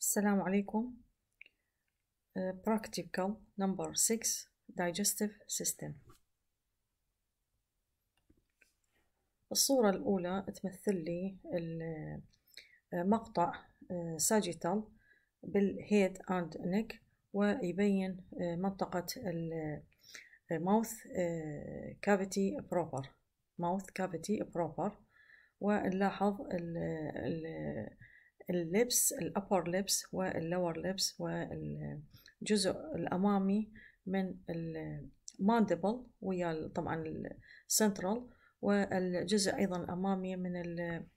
السلام عليكم uh, practical number 6 digestive system الصورة الأولى تمثل لي uh, مقطع ساجيتال بالهيد اند نيك ويبين uh, منطقة الماوث كافيتي بروبر ماوث كافيتي بروبر ونلاحظ اللبس الأبر لبس واللور لبس والجزء الأمامي من الماندبل ويا طبعا السنترال والجزء أيضا الأمامي من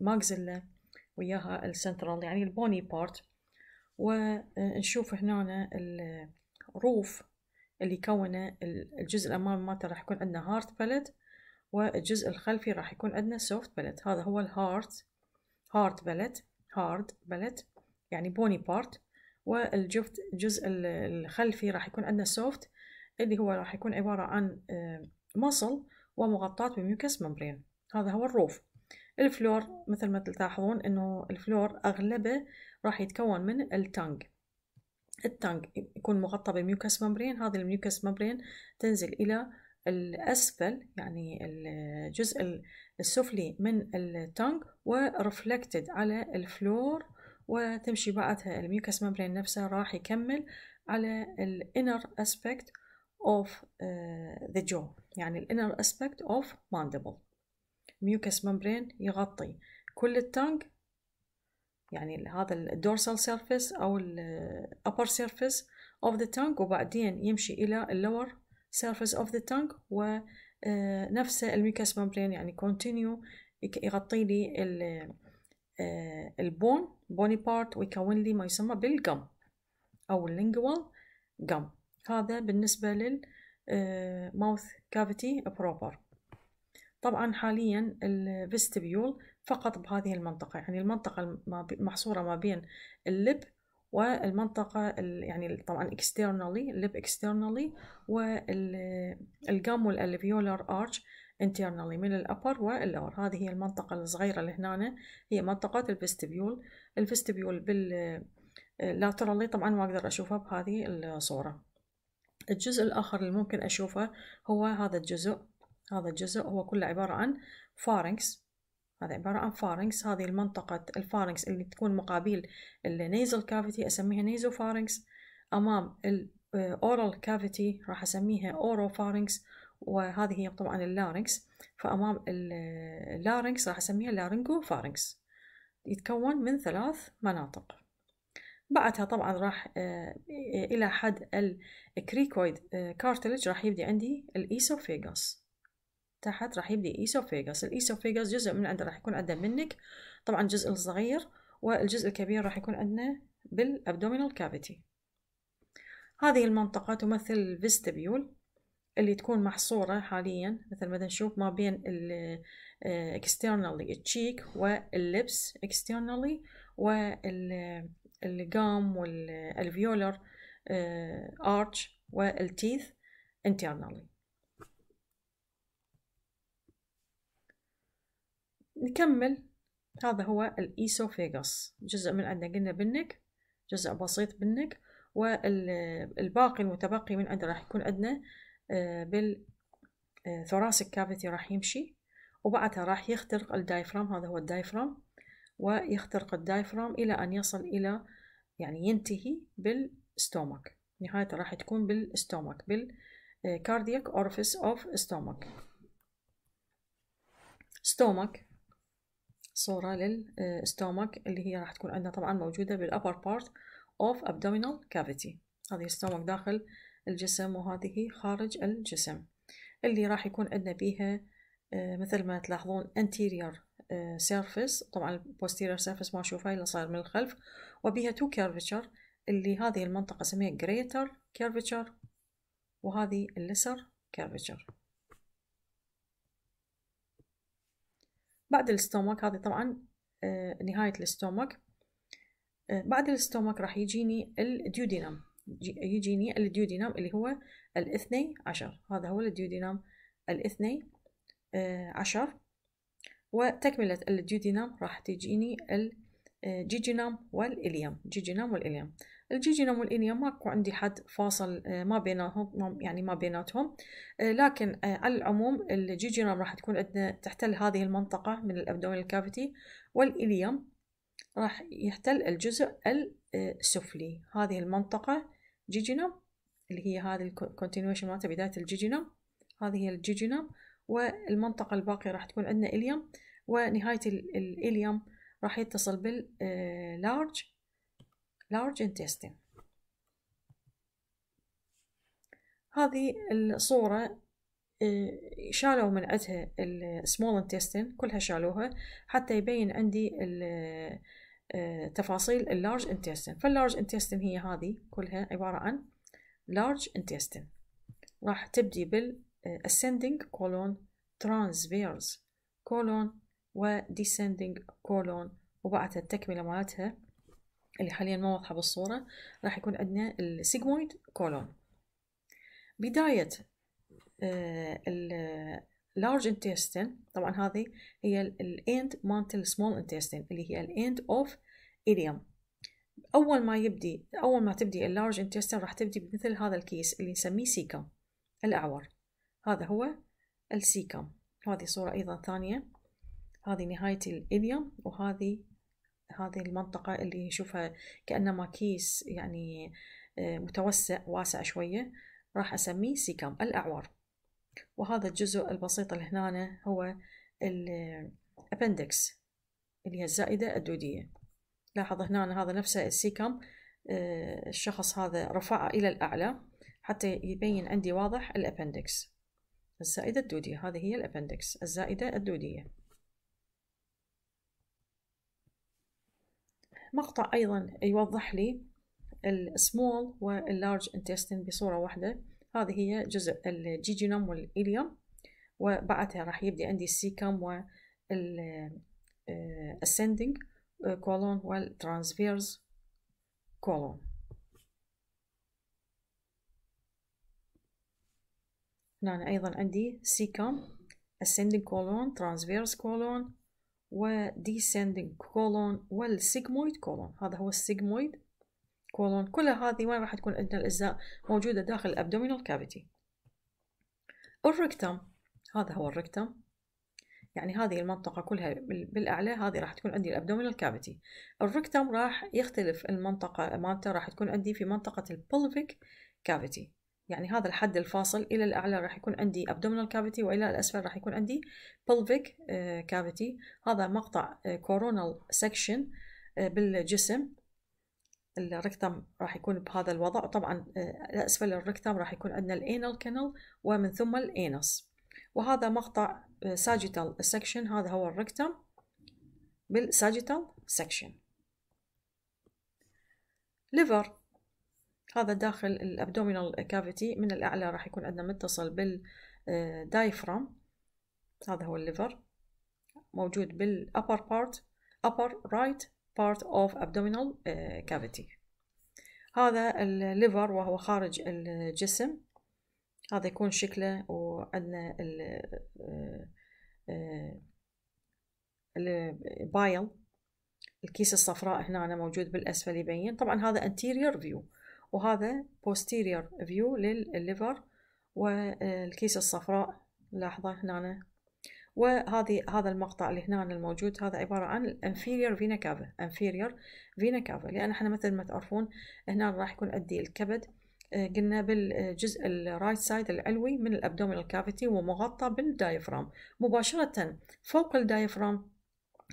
الماكزيلا وياها السنترال يعني البوني بارت ونشوف هنا الروف اللي يكونه الجزء الأمامي مالته راح يكون عندنا هارت باليت والجزء الخلفي راح يكون عندنا سوفت باليت هذا هو الهارت هارت باليت هارد بلت يعني بوني بارت والجفت الجزء الخلفي راح يكون عندنا سوفت اللي هو راح يكون عبارة عن مصل آه، ومغطاة بميوكس ممبرين هذا هو الروف الفلور مثل ما تلاحظون انه الفلور اغلبه راح يتكون من التانج التانج يكون مغطى بميوكس ممبرين هذه الميوكس ممبرين تنزل الى الأسفل يعني الجزء السفلي من التونج ورفلكتد على الفلور وتمشي بعدها الميوكس ممبرين نفسه راح يكمل على الانر اسبكت اوف ذا جو يعني الانر اسبكت اوف ماندبل ميوكس ممبرين يغطي كل التانج يعني هذا الدورسال سيرفيس او الابر سيرفيس اوف ذا تانج وبعدين يمشي الى اللور surface of the tongue ونفس آه، الميكاس ممبرين يعني continue يغطي لي ال البون بوني بارت ويكون لي ما يسمى بالجم أو اللينجوال جم هذا بالنسبة لل آه، mouth cavity proper طبعا حاليا الفيستبيول فقط بهذه المنطقة يعني المنطقة المحصورة ما بين اللب والمنطقة يعني طبعا externally lip externally والجام والالفيولار arch internally من الأبر واللور هذه هي المنطقة الصغيرة اللي هنا هي منطقة الفستبيول الفستبيول laterally طبعا ما أقدر أشوفها بهذه الصورة الجزء الآخر اللي ممكن أشوفه هو هذا الجزء هذا الجزء هو كله عبارة عن فارنكس هذا عبارة عن فارنكس هذه المنطقة الفارنكس اللي تكون مقابل النيزل كافيتي أسميها نيزو فارنكس أمام الأورال كافيتي راح أسميها أورو فارنكس وهذه هي طبعا اللارنكس فأمام اللارنكس راح أسميها لارنكو فارنكس يتكون من ثلاث مناطق بعدها طبعا راح آه، إلى حد الكريكويد كارتلج آه، راح يبدي عندي الإيسوفيغاس تحت راح يبدي ايسوفيجاس الايسوفيجاس جزء من عنده راح يكون عنده منك طبعا الجزء الصغير والجزء الكبير راح يكون عندنا بالابدومينال كافيتي هذه المنطقة تمثل الفيستبيول اللي تكون محصورة حاليا مثل ما نشوف ما بين ال آه، externally التشيك واللبس externally والجام والالفيولر ارتش آه، والتيث internally نكمل هذا هو الإيسوفيغس جزء من عندنا قلنا بالنك جزء بسيط بالنك والباقي المتبقي من عندنا راح يكون عندنا آه، بالثوراسيك آه، كافيتي راح يمشي وبعدها راح يخترق الدايفرام هذا هو الدايفرام ويخترق الدايفرام إلى أن يصل إلى يعني ينتهي بالستومك نهايته راح تكون بالستومك بالكاردياك أورفيس أوف ستومك ستومك صورة للستومك آه، اللي هي راح تكون عندنا طبعا موجودة بالأبر بارت of abdominal cavity هذه الستومك داخل الجسم وهذه خارج الجسم اللي راح يكون عندنا بيها آه، مثل ما تلاحظون anterior آه، surface طبعا posterior surface ما نشوفها إلا صاير من الخلف وبيها تو curvature اللي هذه المنطقة سميها greater curvature وهذه lesser curvature بعد الستومك هذه طبعا آه، نهاية الستومك آه، بعد الستومك راح يجيني الديودينم يجيني الديودينم اللي هو الاثني عشر هذا هو الديودينم الاثني آه، عشر وتكملة الديودينم راح تجيني الجيجينم والإليام, جيجينام والإليام. الجيجينوم والإنيا ماكو عندي حد فاصل آه، ما بينهم يعني ما بيناتهم آه، لكن آه، على العموم الجيجينوم راح تكون عندنا تحتل هذه المنطقة من الأبدومين الكافيتي والإليوم راح يحتل الجزء السفلي هذه المنطقة جيجينوم اللي هي هذه الكونتينويشن مالته بداية الجيجينوم هذه هي الجيجينوم والمنطقة الباقية راح تكون عندنا إليوم ونهاية الإليوم راح يتصل باللارج large intestine هذه الصورة شالوا من عندها small intestine كلها شالوها حتى يبين عندي تفاصيل large intestine large intestine هي هذه كلها عبارة عن large intestine راح تبدي بال ascending colon transverse colon و descending colon وبعدها التكملة مالتها اللي حاليا ما واضحة بالصورة راح يكون عندنا السيجمويد كولون بداية آه، اللارج انتستين طبعا هذه هي الاند مانتل سمول انتستين اللي هي الاند اوف ايليوم اول ما يبدي اول ما تبدي اللارج انتستين راح تبدي بمثل هذا الكيس اللي نسميه سيكم الاعور هذا هو السيكم هذه صورة ايضا ثانية هذه نهاية الايليوم وهذه هذه المنطقة اللي يشوفها كأنما كيس يعني آه، متوسع واسع شوية راح أسميه سيكام الأعوار وهذا الجزء البسيط اللي هنا هو الأبندكس آه، اللي هي الزائدة الدودية لاحظ هنا هذا نفسه السيكام آه، الشخص هذا رفعه إلى الأعلى حتى يبين عندي واضح الأبندكس الزائدة الدودية هذه هي الأبندكس الزائدة الدودية مقطع أيضا يوضح لي السمول واللارج انتستين بصورة واحدة هذه هي جزء الجيجينوم والإليوم وبعدها راح يبدي عندي السيكم والأسندنج كولون والترانسفيرز كولون هنا أيضا عندي سيكم ascending colon transverse colon وديسندنج كولون والسيجمويد كولون هذا هو السيجمويد كولون كل هذه وين راح تكون عندنا الأجزاء موجودة داخل الأبدومينال كافيتي الركتم هذا هو الركتم يعني هذه المنطقة كلها بالأعلى هذه راح تكون عندي الأبدومينال كافيتي الركتم راح يختلف المنطقة مالته راح تكون عندي في منطقة البلفيك كافيتي يعني هذا الحد الفاصل إلى الأعلى راح يكون عندي abdominal cavity وإلى الأسفل راح يكون عندي pelvic آه، cavity هذا مقطع آه، coronal section آه، بالجسم الركتم راح يكون بهذا الوضع طبعا أسفل الركتم راح يكون عندنا الانال كانال ومن ثم الانس وهذا مقطع ساجيتال سكشن هذا هو الركتم بالساجيتال سكشن ليفر هذا داخل الابدومينال كافيتي من الاعلى راح يكون عندنا متصل بالدايفرام آه، هذا هو الليفر موجود بالابر بارت upper right part of abdominal آه، cavity هذا الليفر وهو خارج الجسم هذا يكون شكله وعندنا البايل آه، الكيس الصفراء هنا موجود بالأسفل يبين طبعا هذا anterior view وهذا posterior view للليفر والكيس الصفراء لاحظة هنا وهذه هذا المقطع اللي هنا الموجود هذا عبارة عن inferior vena cava inferior vena cava لأن احنا مثل ما تعرفون هنا راح يكون أدي الكبد آه، قلنا بالجزء الرايت سايد العلوي من الابدومينال كافيتي ومغطى بالدايفرام مباشرة فوق الدايفرام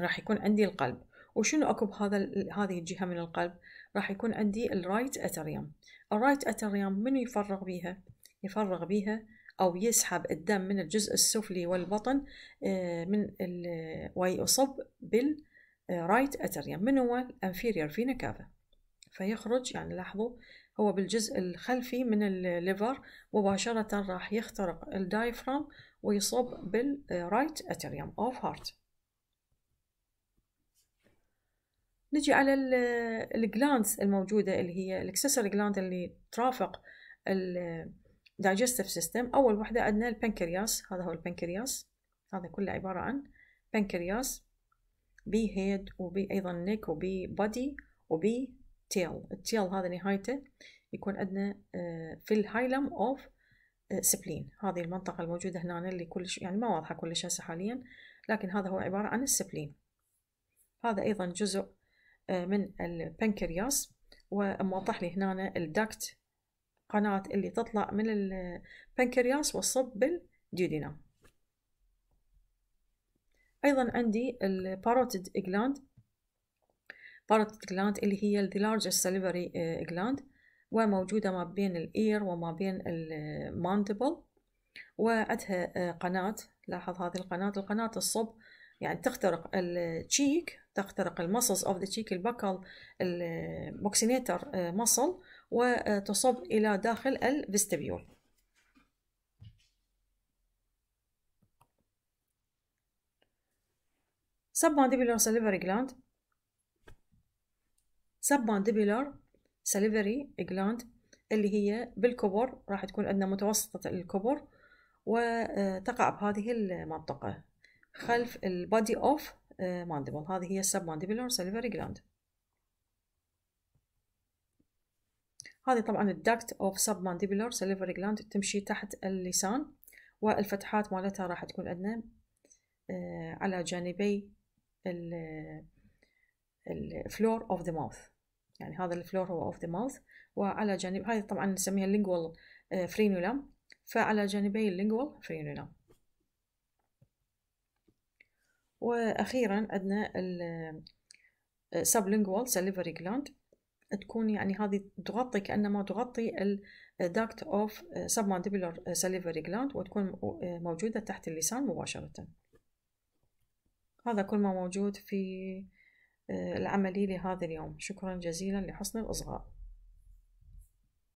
راح يكون عندي القلب وشنو اكو بهذا هذه الجهة من القلب راح يكون عندي الرايت اتريوم الرايت اتريوم منو يفرغ بيها يفرغ بيها أو يسحب الدم من الجزء السفلي والبطن آه، من ويصب بالرايت أتريوم من هو الانفيرير فينا كافا فيخرج يعني لاحظوا هو بالجزء الخلفي من الليفر مباشرة راح يخترق الدايفرام ويصب بالرايت أتريوم أوف هارت نجي على الجلاندز الموجودة اللي هي الاكسسوري جلاند اللي ترافق الدايجستيف سيستم أول وحدة عندنا البنكرياس هذا هو البنكرياس هذا كله عبارة عن بنكرياس بي هيد وبي أيضا نيك وبي بادي وبي تيل التيل هذا نهايته يكون عندنا آه، في الهايلم اوف آه، سبلين هذه المنطقة الموجودة هنا اللي كلش يعني ما واضحة كلش هسه حاليا لكن هذا هو عبارة عن السبلين هذا أيضا جزء من البنكرياس وموضح لي هنا الدكت قناة اللي تطلع من البنكرياس وتصب بالديودينا أيضا عندي الباروتيد إجلاند باروتيد إجلاند اللي هي the largest salivary آه، إجلاند وموجودة ما بين الإير وما بين الماندبل وعدها آه، قناة لاحظ هذه القناة القناة تصب يعني تخترق التشيك تخترق المسلز of the cheek البكل الموكسينيتر آه، muscle وتصب إلى داخل الفيستبيول submandibular salivary gland submandibular salivary gland اللي هي بالكبر راح تكون عندنا متوسطة الكبر وتقع آه، بهذه المنطقة خلف البادي اوف مانديبل آه، هذه هي السب مانديبلر سليفري جلاند هذه طبعا الدكت اوف سب مانديبلر سليفري جلاند تمشي تحت اللسان والفتحات مالتها راح تكون عندنا آه، على جانبي الفلور اوف ذا ماوث يعني هذا الفلور هو اوف ذا ماوث وعلى جانب هذه طبعا نسميها لينجوال آه، فرينولا فعلى جانبي اللينجوال فرينولا واخيرا عندنا sublingual salivary gland تكون يعني هذه تغطي كانما تغطي الداكت اوف submandibular salivary gland وتكون موجوده تحت اللسان مباشره هذا كل ما موجود في آه، العملي لهذا اليوم شكرا جزيلا لحسن الاصغاء